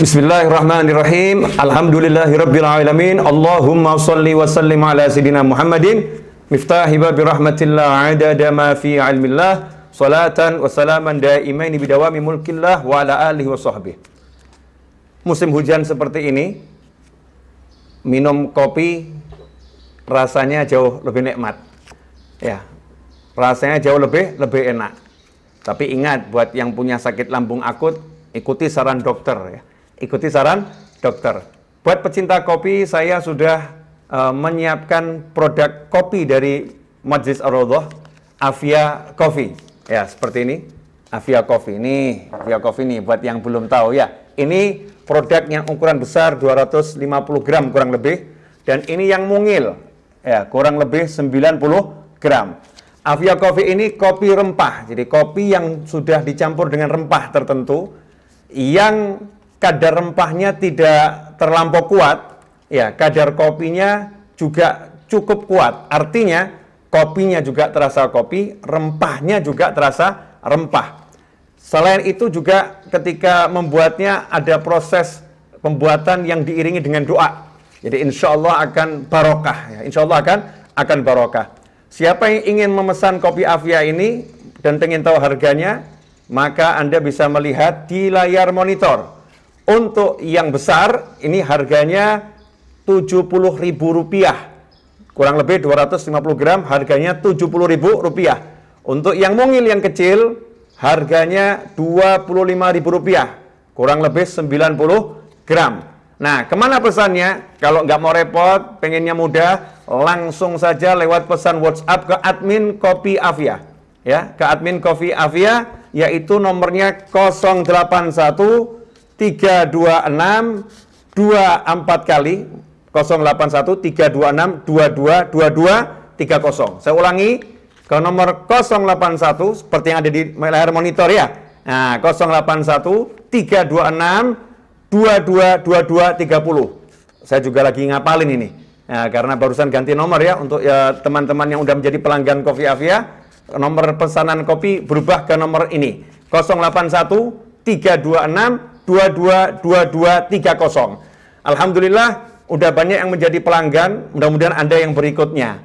Bismillahirrahmanirrahim. Alhamdulillahirrabbilalamin. Allahumma salli wa sallim ala sidina Muhammadin miftahi babi rahmatillah adada ma fi ilmillah salatan wa salaman daimaini bidawami mulkillah wa ala alihi wa sahbih. Musim hujan seperti ini minum kopi rasanya jauh lebih nikmat. Ya. Rasanya jauh lebih lebih enak. Tapi ingat buat yang punya sakit lambung akut ikuti saran dokter ya ikuti saran dokter. Buat pecinta kopi, saya sudah uh, menyiapkan produk kopi dari Majlis ar rodoh Avia Coffee. Ya, seperti ini. Avia Coffee. Ini Avia Coffee nih buat yang belum tahu ya. Ini produk yang ukuran besar 250 gram kurang lebih dan ini yang mungil ya kurang lebih 90 gram. Avia Coffee ini kopi rempah, jadi kopi yang sudah dicampur dengan rempah tertentu yang kadar rempahnya tidak terlampau kuat, ya kadar kopinya juga cukup kuat. Artinya kopinya juga terasa kopi, rempahnya juga terasa rempah. Selain itu juga ketika membuatnya ada proses pembuatan yang diiringi dengan doa. Jadi insya Allah akan barokah. Ya. Insya Allah akan akan barokah. Siapa yang ingin memesan kopi Avia ini dan ingin tahu harganya, maka Anda bisa melihat di layar monitor untuk yang besar ini harganya Rp70.000. Kurang lebih 250 gram harganya Rp70.000. Untuk yang mungil yang kecil harganya Rp25.000. Kurang lebih 90 gram. Nah, kemana pesannya? Kalau nggak mau repot, pengennya mudah, langsung saja lewat pesan WhatsApp ke admin Kopi Avia. Ya, ke admin Kopi Avia, yaitu nomornya 081 tiga dua enam dua empat kali delapan satu tiga dua dua enam dua dua dua tiga 30. Saya ulangi ke nomor delapan satu seperti yang ada di layar monitor ya. Nah, dua dua dua tiga puluh Saya juga lagi ngapalin ini. Nah, karena barusan ganti nomor ya untuk ya, teman-teman ya, yang udah menjadi pelanggan Kopi Avia, nomor pesanan kopi berubah ke nomor ini. 081 326 222230. Alhamdulillah udah banyak yang menjadi pelanggan, mudah-mudahan Anda yang berikutnya.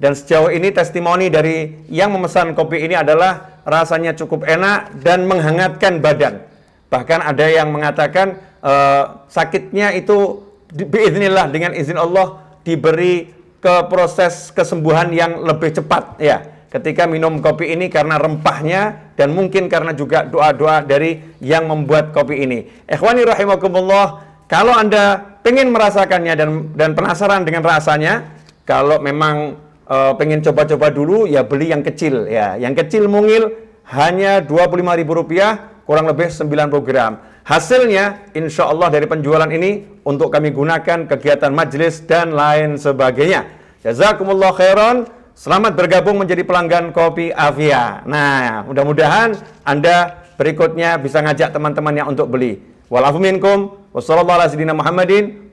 Dan sejauh ini testimoni dari yang memesan kopi ini adalah rasanya cukup enak dan menghangatkan badan. Bahkan ada yang mengatakan uh, sakitnya itu biiznillah dengan izin Allah diberi ke proses kesembuhan yang lebih cepat ya ketika minum kopi ini karena rempahnya dan mungkin karena juga doa-doa dari yang membuat kopi ini. Ikhwani rahimakumullah, kalau Anda pengen merasakannya dan dan penasaran dengan rasanya, kalau memang e, eh, pengen coba-coba dulu ya beli yang kecil ya. Yang kecil mungil hanya Rp25.000 kurang lebih 90 gram. Hasilnya insya Allah dari penjualan ini untuk kami gunakan kegiatan majelis dan lain sebagainya. Jazakumullah khairan. Selamat bergabung menjadi pelanggan kopi Avia. Nah, mudah-mudahan Anda berikutnya bisa ngajak teman-temannya untuk beli. Walafuminkum. Wassalamualaikum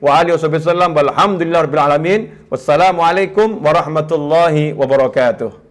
warahmatullahi wabarakatuh.